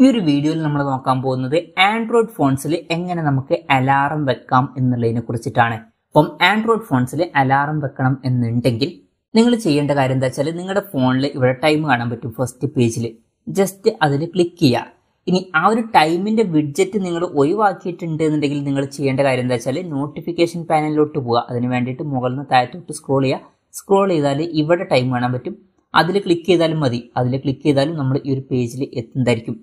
ഈ ഒരു വീഡിയോയിൽ നമ്മൾ നോക്കാൻ പോകുന്നത് ആൻഡ്രോയിഡ് ഫോൺസിൽ എങ്ങനെ നമുക്ക് അലാറം വെക്കാം എന്നുള്ളതിനെ കുറിച്ചിട്ടാണ് അപ്പം ആൻഡ്രോയിഡ് ഫോൺസിൽ അലാറം വെക്കണം എന്നുണ്ടെങ്കിൽ നിങ്ങൾ ചെയ്യേണ്ട കാര്യം എന്താ വെച്ചാൽ നിങ്ങളുടെ ഫോണിൽ ഇവിടെ ടൈം കാണാൻ പറ്റും ഫസ്റ്റ് പേജിൽ ജസ്റ്റ് അതിൽ ക്ലിക്ക് ചെയ്യുക ഇനി ആ ഒരു ടൈമിന്റെ വിഡ്ജറ്റ് നിങ്ങൾ ഒഴിവാക്കിയിട്ടുണ്ട് എന്നുണ്ടെങ്കിൽ നിങ്ങൾ ചെയ്യേണ്ട കാര്യം എന്താ വെച്ചാൽ നോട്ടിഫിക്കേഷൻ പാനലിലോട്ട് പോവുക അതിന് വേണ്ടിയിട്ട് മുകളിൽ നിന്ന് താഴത്തോട്ട് സ്ക്രോൾ ചെയ്യുക സ്ക്രോൾ ചെയ്താൽ ഇവിടെ ടൈം കാണാൻ പറ്റും അതിൽ ക്ലിക്ക് ചെയ്താലും മതി അതിൽ ക്ലിക്ക് ചെയ്താലും നമ്മൾ ഈ ഒരു പേജിൽ എത്തുന്നതായിരിക്കും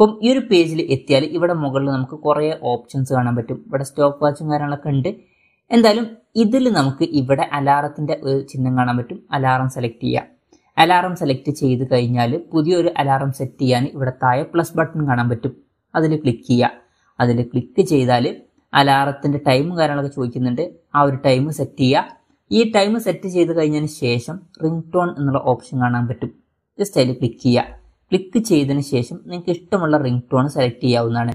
അപ്പം ഈ ഒരു പേജിൽ എത്തിയാൽ ഇവിടെ മുകളിൽ നമുക്ക് കുറേ ഓപ്ഷൻസ് കാണാൻ പറ്റും ഇവിടെ സ്റ്റോപ്പ് വാച്ചും കാര്യങ്ങളൊക്കെ ഉണ്ട് എന്തായാലും ഇതിൽ നമുക്ക് ഇവിടെ അലാറത്തിൻ്റെ ഒരു ചിഹ്നം കാണാൻ പറ്റും അലാറം സെലക്ട് ചെയ്യാം അലാറം സെലക്ട് ചെയ്ത് കഴിഞ്ഞാൽ പുതിയൊരു അലാറം സെറ്റ് ചെയ്യാൻ ഇവിടെ താഴെ പ്ലസ് ബട്ടൺ കാണാൻ പറ്റും അതിൽ ക്ലിക്ക് ചെയ്യുക അതിൽ ക്ലിക്ക് ചെയ്താൽ അലാറത്തിൻ്റെ ടൈമും കാര്യങ്ങളൊക്കെ ചോദിക്കുന്നുണ്ട് ആ ഒരു ടൈം സെറ്റ് ചെയ്യുക ഈ ടൈം സെറ്റ് ചെയ്ത് കഴിഞ്ഞതിന് ശേഷം റിംഗ് ടോൺ എന്നുള്ള ഓപ്ഷൻ കാണാൻ പറ്റും ജസ്റ്റ് അതിൽ ക്ലിക്ക് ചെയ്യുക ക്ലിക്ക് ചെയ്തതിന് ശേഷം നിങ്ങൾക്ക് ഇഷ്ടമുള്ള റിംഗ് ടോൺ സെലക്ട് ചെയ്യാവുന്നതാണ്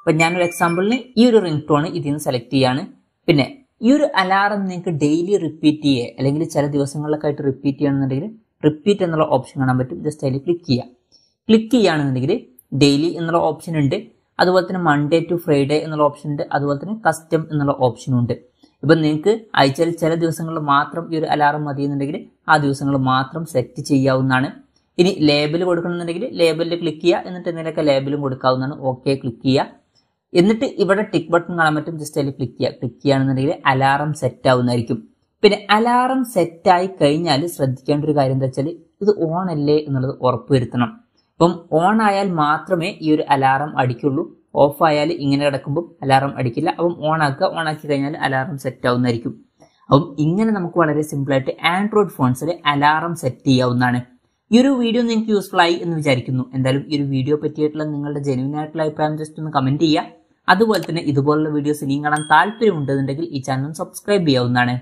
അപ്പം ഞാനൊരു എക്സാമ്പിളിന് ഈ ഒരു റിംഗ് ടോൺ ഇതിൽ നിന്ന് സെലക്ട് ചെയ്യാണ് പിന്നെ ഈ ഒരു അലാറം നിങ്ങൾക്ക് ഡെയിലി റിപ്പീറ്റ് ചെയ്യുക അല്ലെങ്കിൽ ചില ദിവസങ്ങളിലൊക്കെ ആയിട്ട് റിപ്പീറ്റ് ചെയ്യണമെന്നുണ്ടെങ്കിൽ റിപ്പീറ്റ് എന്നുള്ള ഓപ്ഷൻ കാണാൻ പറ്റും ജസ്റ്റ് അതിൽ ക്ലിക്ക് ചെയ്യുക ക്ലിക്ക് ചെയ്യുകയാണെന്നുണ്ടെങ്കിൽ ഡെയിലി എന്നുള്ള ഓപ്ഷൻ ഉണ്ട് അതുപോലെ തന്നെ മൺഡേ ടു ഫ്രൈഡേ എന്നുള്ള ഓപ്ഷൻ ഉണ്ട് അതുപോലെ തന്നെ കസ്റ്റം എന്നുള്ള ഓപ്ഷനും ഉണ്ട് ഇപ്പം നിങ്ങൾക്ക് അയച്ചാൽ ചില ദിവസങ്ങളിൽ മാത്രം ഈ ഒരു അലാറം മതി എന്നുണ്ടെങ്കിൽ ആ ദിവസങ്ങൾ മാത്രം സെറ്റ് ചെയ്യാവുന്നതാണ് ഇനി ലേബിൾ കൊടുക്കണമെന്നുണ്ടെങ്കിൽ ലേബലിൽ ക്ലിക്ക് ചെയ്യുക എന്നിട്ട് എന്തെങ്കിലുമൊക്കെ ലേബലും കൊടുക്കാവുന്നതാണ് ഓക്കെ ക്ലിക്ക് ചെയ്യുക എന്നിട്ട് ഇവിടെ ടിക്ക് ബട്ടൺ കാണാൻ പറ്റും ജസ്റ്റ് അതിൽ ക്ലിക്ക് ചെയ്യുക ക്ലിക്ക് ചെയ്യുകയാണെന്നുണ്ടെങ്കിൽ അലാറം സെറ്റ് ആവുന്നതായിരിക്കും പിന്നെ അലാറം സെറ്റായി കഴിഞ്ഞാൽ ശ്രദ്ധിക്കേണ്ട ഒരു കാര്യം എന്താ വെച്ചാൽ ഇത് ഓൺ അല്ലേ എന്നുള്ളത് ഉറപ്പുവരുത്തണം ഇപ്പം ഓൺ ആയാൽ മാത്രമേ ഈ ഒരു അലാറം അടിക്കുള്ളൂ ഓഫ് ആയാൽ ഇങ്ങനെ കിടക്കുമ്പോൾ അലാറം അടിക്കില്ല അപ്പം ഓൺ ആക്കുക ഓൺ ആക്കി കഴിഞ്ഞാൽ അലാറം സെറ്റ് ആവുന്നതായിരിക്കും അപ്പം ഇങ്ങനെ നമുക്ക് വളരെ സിമ്പിളായിട്ട് ആൻഡ്രോയിഡ് ഫോൺസിൽ അലാറം സെറ്റ് ചെയ്യാവുന്നതാണ് ഈ ഒരു വീഡിയോ നിങ്ങൾക്ക് യൂസ്ഫുൾ ആയി എന്ന് വിചാരിക്കുന്നു എന്തായാലും ഈ ഒരു വീഡിയോ പറ്റിയിട്ടുള്ള നിങ്ങളുടെ ജെനുവിൻ ആയിട്ടുള്ള അഭിപ്രായം ജസ്റ്റ് ഒന്ന് കമന്റ് ചെയ്യുക അതുപോലെ തന്നെ ഇതുപോലുള്ള വീഡിയോസ് ഇനിയും കാണാൻ താല്പര്യമുണ്ടെന്നുണ്ടെങ്കിൽ ഈ ചാനൽ സബ്സ്ക്രൈബ് ചെയ്യാവുന്നതാണ്